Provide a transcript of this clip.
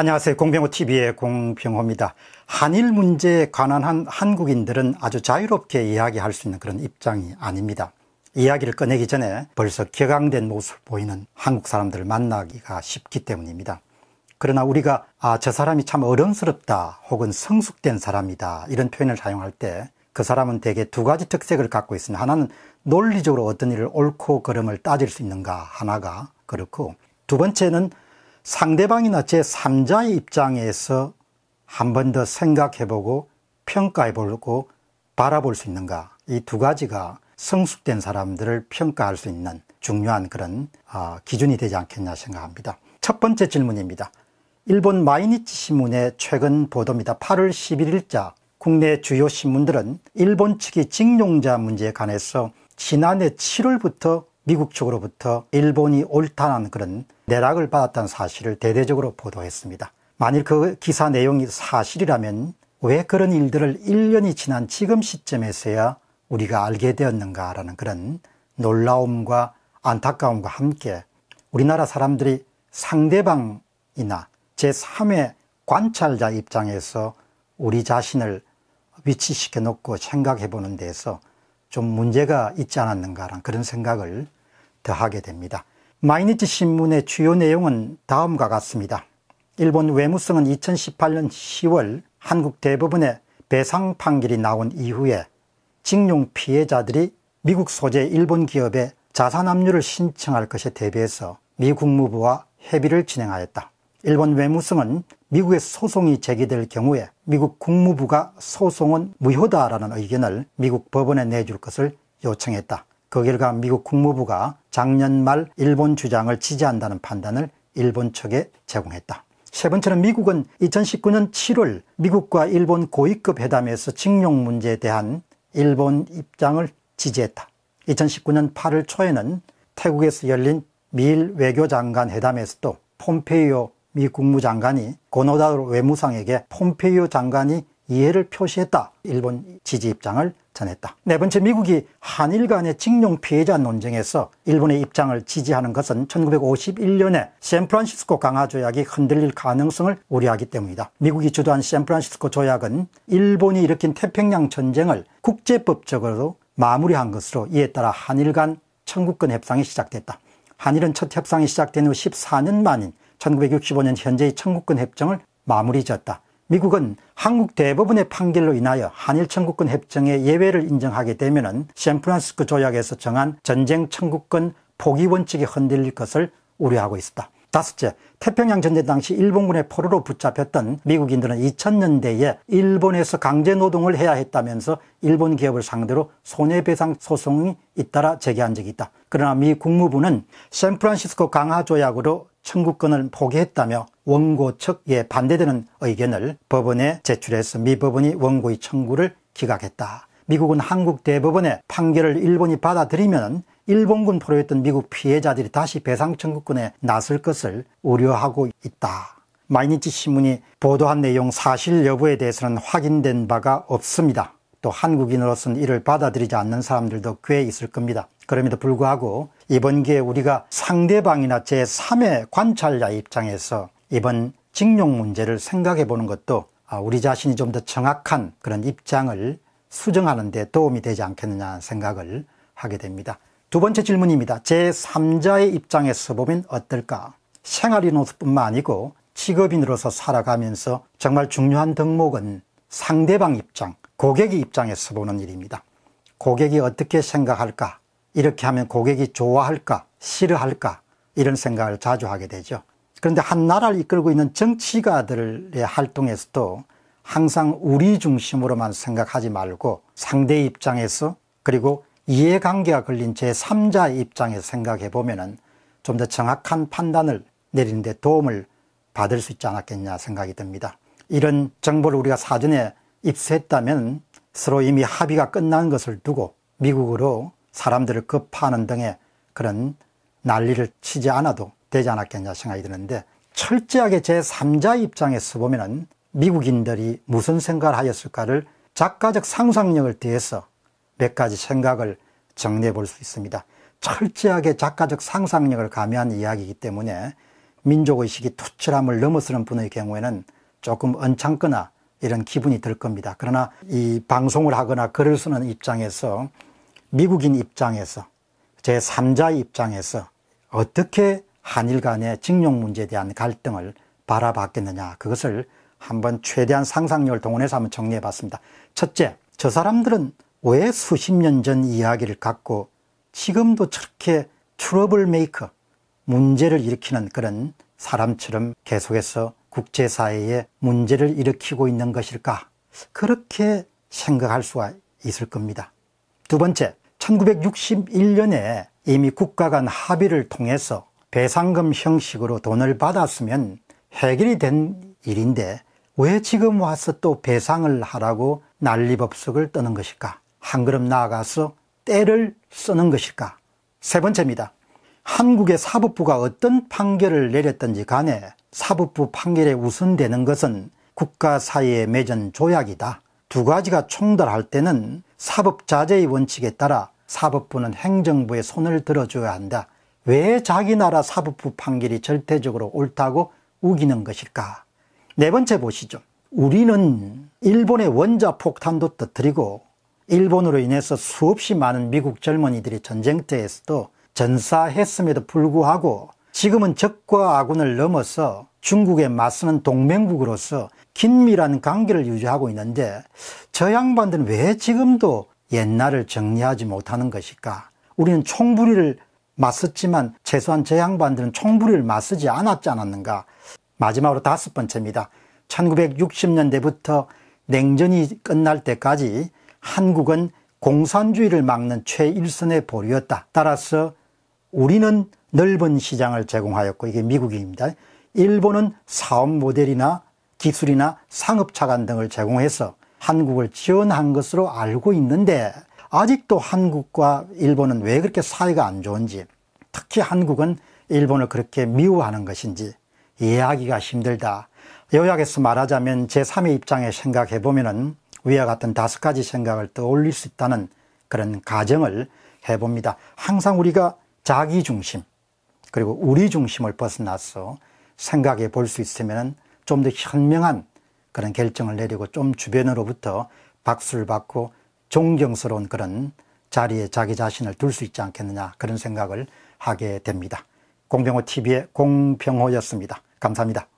안녕하세요. 공병호TV의 공병호입니다. 한일 문제에 관한 한 한국인들은 아주 자유롭게 이야기할 수 있는 그런 입장이 아닙니다. 이야기를 꺼내기 전에 벌써 격앙된 모습을 보이는 한국 사람들을 만나기가 쉽기 때문입니다. 그러나 우리가 아, 저 사람이 참 어른스럽다 혹은 성숙된 사람이다 이런 표현을 사용할 때 그 사람은 대개 두 가지 특색을 갖고 있습니다. 하나는 논리적으로 어떤 일을 옳고 그름을 따질 수 있는가 하나가 그렇고 두 번째는 상대방이나 제3자의 입장에서 한 번 더 생각해보고 평가해보고 바라볼 수 있는가 이 두 가지가 성숙된 사람들을 평가할 수 있는 중요한 그런 아, 기준이 되지 않겠냐 생각합니다. 첫 번째 질문입니다. 일본 마이니치 신문의 최근 보도입니다. 8월 11일자 국내 주요 신문들은 일본 측이 징용자 문제에 관해서 지난해 7월부터 미국 측으로부터 일본이 옳다는 그런 내락을 받았다는 사실을 대대적으로 보도했습니다. 만일 그 기사 내용이 사실이라면 왜 그런 일들을 1년이 지난 지금 시점에서야 우리가 알게 되었는가라는 그런 놀라움과 안타까움과 함께 우리나라 사람들이 상대방이나 제3의 관찰자 입장에서 우리 자신을 위치시켜 놓고 생각해 보는 데서 좀 문제가 있지 않았는가라는 그런 생각을 더하게 됩니다. 마이니치 신문의 주요 내용은 다음과 같습니다. 일본 외무성은 2018년 10월 한국 대법원의 배상 판결이 나온 이후에 징용 피해자들이 미국 소재 일본 기업에 자산 압류를 신청할 것에 대비해서 미 국무부와 협의를 진행하였다. 일본 외무성은 미국의 소송이 제기될 경우에 미국 국무부가 소송은 무효다라는 의견을 미국 법원에 내줄 것을 요청했다. 그 결과 미국 국무부가 작년 말 일본 주장을 지지한다는 판단을 일본 측에 제공했다. 세 번째는 미국은 2019년 7월 미국과 일본 고위급 회담에서 징용 문제에 대한 일본 입장을 지지했다. 2019년 8월 초에는 태국에서 열린 미일 외교장관 회담에서도 폼페이오 미 국무장관이 고노다 외무상에게 폼페이오 장관이 이해를 표시했다. 일본 지지 입장을 전했다. 네 번째 미국이 한일 간의 징용 피해자 논쟁에서 일본의 입장을 지지하는 것은 1951년에 샌프란시스코 강화 조약이 흔들릴 가능성을 우려하기 때문이다. 미국이 주도한 샌프란시스코 조약은 일본이 일으킨 태평양 전쟁을 국제법적으로 마무리한 것으로 이에 따라 한일 간 청구권 협상이 시작됐다. 한일은 첫 협상이 시작된 후 14년 만인 1965년 현재의 청구권 협정을 마무리 지었다. 미국은 한국 대법원의 판결로 인하여 한일 청구권 협정의 예외를 인정하게 되면 샌프란시스코 조약에서 정한 전쟁 청구권 포기 원칙이 흔들릴 것을 우려하고 있었다. 다섯째, 태평양 전쟁 당시 일본군의 포로로 붙잡혔던 미국인들은 2000년대에 일본에서 강제 노동을 해야 했다면서 일본 기업을 상대로 손해배상 소송이 잇따라 제기한 적이 있다. 그러나 미 국무부는 샌프란시스코 강화 조약으로 청구권을 포기했다며 원고 측에 반대되는 의견을 법원에 제출해서 미 법원이 원고의 청구를 기각했다. 미국은 한국 대법원의 판결을 일본이 받아들이면 일본군 포로였던 미국 피해자들이 다시 배상 청구권에 나설 것을 우려하고 있다. 마이니치 신문이 보도한 내용 사실 여부에 대해서는 확인된 바가 없습니다. 또 한국인으로서는 이를 받아들이지 않는 사람들도 꽤 있을 겁니다. 그럼에도 불구하고 이번 기회에 우리가 상대방이나 제3의 관찰자 입장에서 이번 징용 문제를 생각해 보는 것도 아, 우리 자신이 좀 더 정확한 그런 입장을 수정하는 데 도움이 되지 않겠느냐 생각을 하게 됩니다. 두 번째 질문입니다. 제3자의 입장에서 보면 어떨까? 생활인으로서뿐만 아니고 직업인으로서 살아가면서 정말 중요한 덕목은 상대방 입장, 고객의 입장에서 보는 일입니다. 고객이 어떻게 생각할까? 이렇게 하면 고객이 좋아할까 싫어할까 이런 생각을 자주 하게 되죠 그런데 한 나라를 이끌고 있는 정치가들의 활동에서도 항상 우리 중심으로만 생각하지 말고 상대 입장에서 그리고 이해관계가 걸린 제3자의 입장에서 생각해 보면 좀 더 정확한 판단을 내리는 데 도움을 받을 수 있지 않았겠냐 생각이 듭니다 이런 정보를 우리가 사전에 입수했다면 서로 이미 합의가 끝난 것을 두고 미국으로 사람들을 급파하는 등의 그런 난리를 치지 않아도 되지 않았겠냐 생각이 드는데 철저하게 제3자 입장에서 보면은 미국인들이 무슨 생각을 하였을까를 작가적 상상력을 대해서 몇 가지 생각을 정리해 볼 수 있습니다. 철저하게 작가적 상상력을 가미한 이야기이기 때문에 민족의식이 투철함을 넘어서는 분의 경우에는 조금 언짢거나 이런 기분이 들 겁니다. 그러나 이 방송을 하거나 글을 쓰는 입장에서 미국인 입장에서 제3자 입장에서 어떻게 한일 간의 징용 문제에 대한 갈등을 바라봤겠느냐 그것을 한번 최대한 상상력을 동원해서 한번 정리해 봤습니다. 첫째, 저 사람들은 왜 수십 년 전 이야기를 갖고 지금도 저렇게 트러블 메이커, 문제를 일으키는 그런 사람처럼 계속해서 국제사회에 문제를 일으키고 있는 것일까? 그렇게 생각할 수가 있을 겁니다. 두 번째, 1961년에 이미 국가 간 합의를 통해서 배상금 형식으로 돈을 받았으면 해결이 된 일인데 왜 지금 와서 또 배상을 하라고 난리법석을 떠는 것일까? 한 걸음 나아가서 때를 쓰는 것일까? 세 번째입니다. 한국의 사법부가 어떤 판결을 내렸든지 간에 사법부 판결에 우선되는 것은 국가 사이에 맺은 조약이다. 두 가지가 총달할 때는 사법자재의 원칙에 따라 사법부는 행정부의 손을 들어줘야 한다. 왜 자기 나라 사법부 판결이 절대적으로 옳다고 우기는 것일까? 네 번째 보시죠. 우리는 일본의 원자폭탄도 터뜨리고 일본으로 인해서 수없이 많은 미국 젊은이들이 전쟁터에서도 전사했음에도 불구하고 지금은 적과 아군을 넘어서 중국에 맞서는 동맹국으로서 긴밀한 관계를 유지하고 있는데 저 양반들은 왜 지금도 옛날을 정리하지 못하는 것일까? 우리는 총부리를 맞섰지만 최소한 저 양반들은 총부리를 맞서지 않았지 않았는가? 마지막으로 다섯 번째입니다. 1960년대부터 냉전이 끝날 때까지 한국은 공산주의를 막는 최일선의 보류였다 따라서 우리는 넓은 시장을 제공하였고 이게 미국입니다. 일본은 사업 모델이나 기술이나 상업 차관 등을 제공해서 한국을 지원한 것으로 알고 있는데 아직도 한국과 일본은 왜 그렇게 사이가 안 좋은지 특히 한국은 일본을 그렇게 미워하는 것인지 이해하기가 힘들다. 요약해서 말하자면 제3의 입장에 생각해보면 은 위와 같은 다섯 가지 생각을 떠올릴 수 있다는 그런 가정을 해봅니다. 항상 우리가 자기 중심 그리고 우리 중심을 벗어났어 생각해 볼 수 있으면 좀더 현명한 그런 결정을 내리고 좀 주변으로부터 박수를 받고 존경스러운 그런 자리에 자기 자신을 둘 수 있지 않겠느냐 그런 생각을 하게 됩니다. 공병호 TV의 공병호였습니다. 감사합니다.